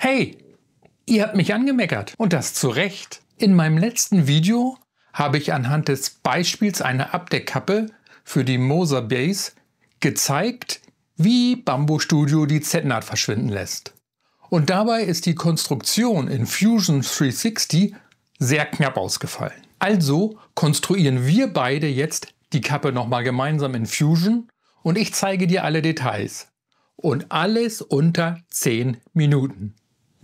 Hey, ihr habt mich angemeckert und das zu Recht. In meinem letzten Video habe ich anhand des Beispiels einer Abdeckkappe für die Moser Base gezeigt, wie Bamboo Studio die Z-Naht verschwinden lässt. Und dabei ist die Konstruktion in Fusion 360 sehr knapp ausgefallen. Also konstruieren wir beide jetzt die Kappe nochmal gemeinsam in Fusion und ich zeige dir alle Details. Und alles unter 10 Minuten.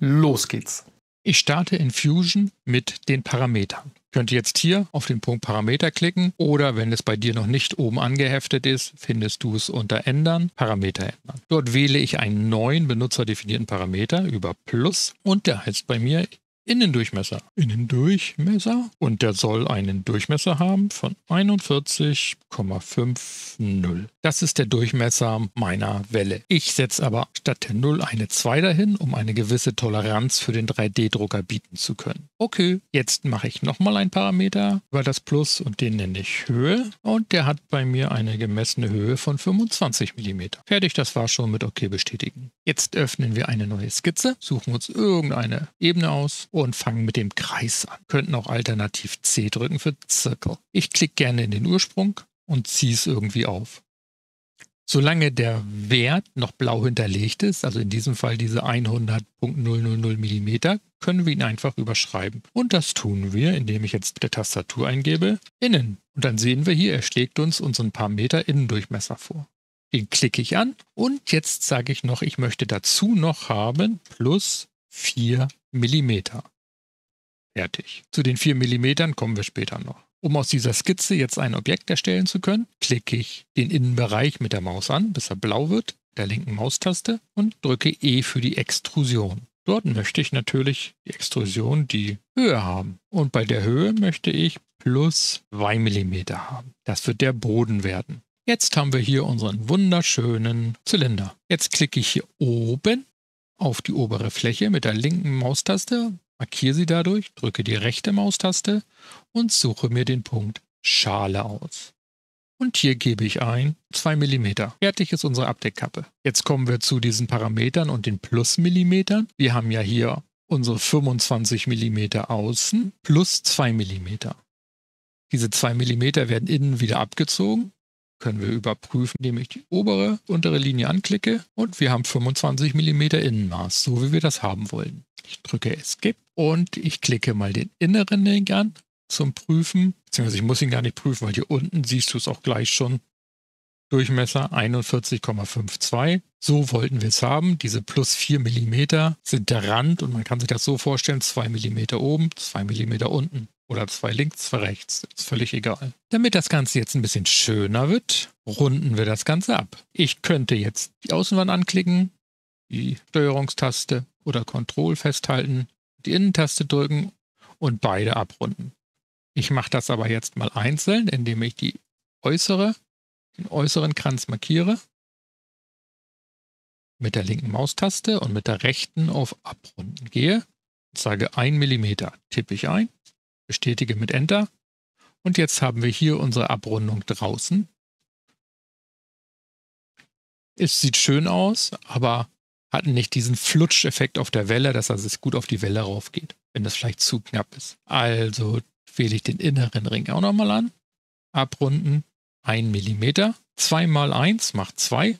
Los geht's. Ich starte in Fusion mit den Parametern. Könnt ihr jetzt hier auf den Punkt Parameter klicken oder wenn es bei dir noch nicht oben angeheftet ist, findest du es unter Ändern, Parameter ändern. Dort wähle ich einen neuen benutzerdefinierten Parameter über Plus und der heißt bei mir Innendurchmesser. Innendurchmesser? Und der soll einen Durchmesser haben von 41,50. Das ist der Durchmesser meiner Welle. Ich setze aber statt der 0 eine 2 dahin, um eine gewisse Toleranz für den 3D-Drucker bieten zu können. Okay, jetzt mache ich nochmal einen Parameter über das Plus und den nenne ich Höhe. Und der hat bei mir eine gemessene Höhe von 25 mm. Fertig, das war schon mit OK bestätigen. Jetzt öffnen wir eine neue Skizze, suchen uns irgendeine Ebene aus und fangen mit dem Kreis an. Könnten auch alternativ C drücken für Circle. Ich klicke gerne in den Ursprung und ziehe es irgendwie auf. Solange der Wert noch blau hinterlegt ist, also in diesem Fall diese 100.000 mm, können wir ihn einfach überschreiben. Und das tun wir, indem ich jetzt mit der Tastatur eingebe, innen. Und dann sehen wir hier, er schlägt uns unseren paar Meter Innendurchmesser vor. Den klicke ich an und jetzt sage ich noch, ich möchte dazu noch haben plus 4 Millimeter. Fertig. Zu den vier Millimetern kommen wir später noch. Um aus dieser Skizze jetzt ein Objekt erstellen zu können, klicke ich den Innenbereich mit der Maus an, bis er blau wird, der linken Maustaste und drücke E für die Extrusion. Dort möchte ich natürlich die Extrusion die Höhe haben. Und bei der Höhe möchte ich plus 2 mm haben. Das wird der Boden werden. Jetzt haben wir hier unseren wunderschönen Zylinder. Jetzt klicke ich hier oben auf die obere Fläche mit der linken Maustaste markiere sie dadurch, drücke die rechte Maustaste und suche mir den Punkt Schale aus. Und hier gebe ich ein 2 mm. Fertig ist unsere Abdeckkappe. Jetzt kommen wir zu diesen Parametern und den Plusmillimetern. Wir haben ja hier unsere 25 mm außen plus 2 mm. Diese 2 mm werden innen wieder abgezogen können wir überprüfen, indem ich die obere, untere Linie anklicke und wir haben 25 mm Innenmaß, so wie wir das haben wollen. Ich drücke Escape und ich klicke mal den inneren Link an zum Prüfen, beziehungsweise ich muss ihn gar nicht prüfen, weil hier unten siehst du es auch gleich schon. Durchmesser 41,52. So wollten wir es haben. Diese plus 4 mm sind der Rand und man kann sich das so vorstellen, 2 mm oben, 2 mm unten oder zwei links, zwei rechts. Ist völlig egal. Damit das Ganze jetzt ein bisschen schöner wird, runden wir das Ganze ab. Ich könnte jetzt die Außenwand anklicken, die Steuerungstaste oder Control festhalten, die Innentaste drücken und beide abrunden. Ich mache das aber jetzt mal einzeln, indem ich die äußere, den äußeren Kranz markiere mit der linken Maustaste und mit der rechten auf Abrunden gehe, sage 1 mm, tippe ich ein Bestätige mit Enter. Und jetzt haben wir hier unsere Abrundung draußen. Es sieht schön aus, aber hat nicht diesen Flutscheffekt auf der Welle, dass also es gut auf die Welle raufgeht, wenn das vielleicht zu knapp ist. Also wähle ich den inneren Ring auch nochmal an. Abrunden 1 mm. 2 mal 1 macht 2.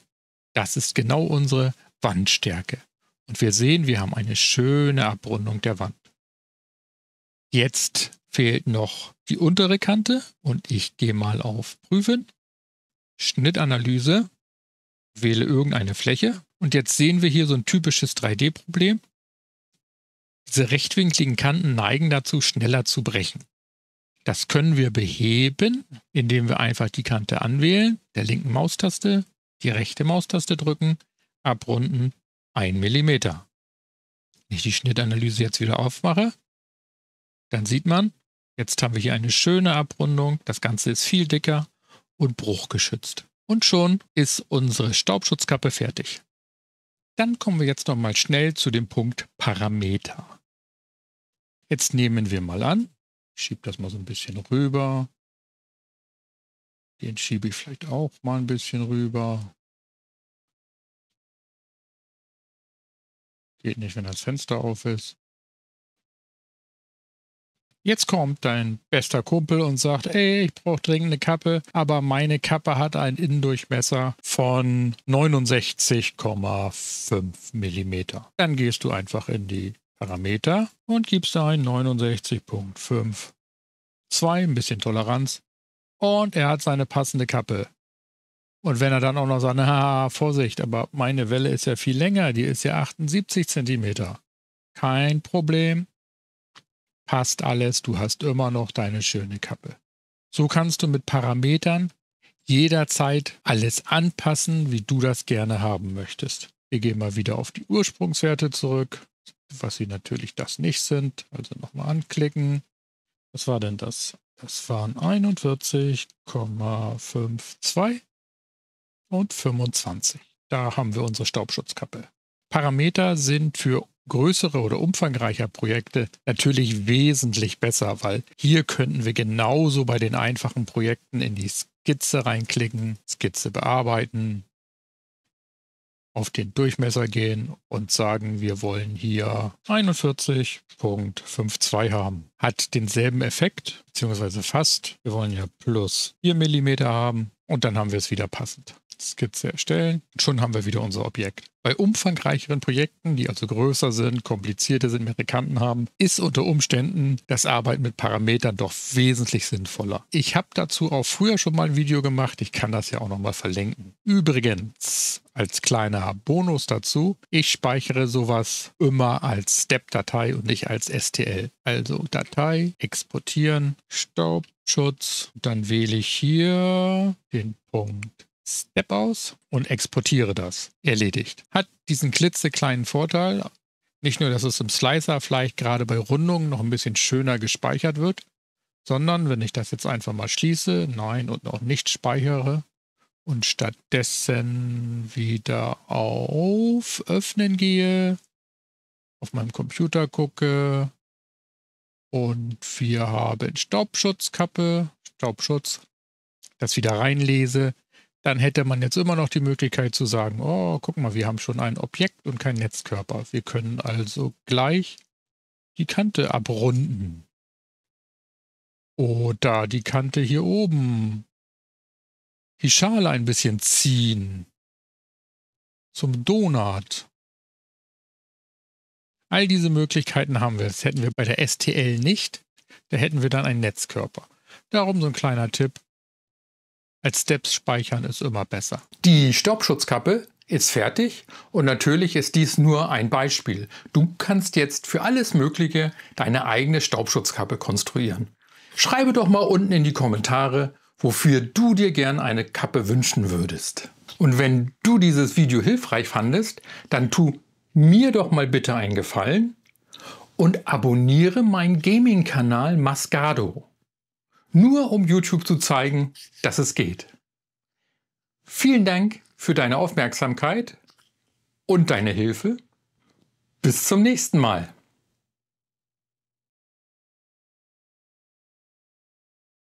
Das ist genau unsere Wandstärke. Und wir sehen, wir haben eine schöne Abrundung der Wand. Jetzt fehlt noch die untere Kante und ich gehe mal auf Prüfen, Schnittanalyse, wähle irgendeine Fläche und jetzt sehen wir hier so ein typisches 3D-Problem. Diese rechtwinkligen Kanten neigen dazu, schneller zu brechen. Das können wir beheben, indem wir einfach die Kante anwählen, der linken Maustaste, die rechte Maustaste drücken, abrunden 1 mm. Wenn ich die Schnittanalyse jetzt wieder aufmache, dann sieht man, jetzt haben wir hier eine schöne Abrundung, das Ganze ist viel dicker und bruchgeschützt. Und schon ist unsere Staubschutzkappe fertig. Dann kommen wir jetzt nochmal schnell zu dem Punkt Parameter. Jetzt nehmen wir mal an, ich schiebe das mal so ein bisschen rüber. Den schiebe ich vielleicht auch mal ein bisschen rüber. Geht nicht, wenn das Fenster auf ist. Jetzt kommt dein bester Kumpel und sagt, ey, ich brauche dringend eine Kappe, aber meine Kappe hat einen Innendurchmesser von 69,5 mm. Dann gehst du einfach in die Parameter und gibst ein 69.5. 2, ein bisschen Toleranz. Und er hat seine passende Kappe. Und wenn er dann auch noch sagt, na, Vorsicht, aber meine Welle ist ja viel länger, die ist ja 78 cm. Kein Problem, passt alles, du hast immer noch deine schöne Kappe. So kannst du mit Parametern jederzeit alles anpassen, wie du das gerne haben möchtest. Wir gehen mal wieder auf die Ursprungswerte zurück, was sie natürlich das nicht sind. Also nochmal anklicken. Was war denn das? Das waren 41,52 und 25. Da haben wir unsere Staubschutzkappe. Parameter sind für größere oder umfangreicher Projekte natürlich wesentlich besser, weil hier könnten wir genauso bei den einfachen Projekten in die Skizze reinklicken, Skizze bearbeiten, auf den Durchmesser gehen und sagen, wir wollen hier 41.52 haben. Hat denselben Effekt, beziehungsweise fast. Wir wollen ja plus 4 mm haben und dann haben wir es wieder passend. Skizze erstellen und schon haben wir wieder unser Objekt. Bei umfangreicheren Projekten, die also größer sind, komplizierter sind, mehr Kanten haben, ist unter Umständen das Arbeiten mit Parametern doch wesentlich sinnvoller. Ich habe dazu auch früher schon mal ein Video gemacht, ich kann das ja auch nochmal verlinken. Übrigens, als kleiner Bonus dazu, ich speichere sowas immer als Step-Datei und nicht als STL. Also Datei, exportieren, Staubschutz, dann wähle ich hier den Punkt Step aus und exportiere das. Erledigt. Hat diesen klitzekleinen Vorteil, nicht nur, dass es im Slicer vielleicht gerade bei Rundungen noch ein bisschen schöner gespeichert wird, sondern wenn ich das jetzt einfach mal schließe, nein und noch nicht speichere und stattdessen wieder auf Öffnen gehe, auf meinem Computer gucke und wir haben Staubschutzkappe, Staubschutz, das wieder reinlese, dann hätte man jetzt immer noch die Möglichkeit zu sagen, oh, guck mal, wir haben schon ein Objekt und kein Netzkörper. Wir können also gleich die Kante abrunden. Oder die Kante hier oben. Die Schale ein bisschen ziehen. Zum Donut. All diese Möglichkeiten haben wir. Das hätten wir bei der STL nicht. Da hätten wir dann einen Netzkörper. Darum so ein kleiner Tipp als Steps speichern ist immer besser. Die Staubschutzkappe ist fertig und natürlich ist dies nur ein Beispiel. Du kannst jetzt für alles Mögliche deine eigene Staubschutzkappe konstruieren. Schreibe doch mal unten in die Kommentare, wofür du dir gern eine Kappe wünschen würdest. Und wenn du dieses Video hilfreich fandest, dann tu mir doch mal bitte einen Gefallen und abonniere meinen Gaming-Kanal Mascado nur um YouTube zu zeigen, dass es geht. Vielen Dank für deine Aufmerksamkeit und deine Hilfe. Bis zum nächsten Mal.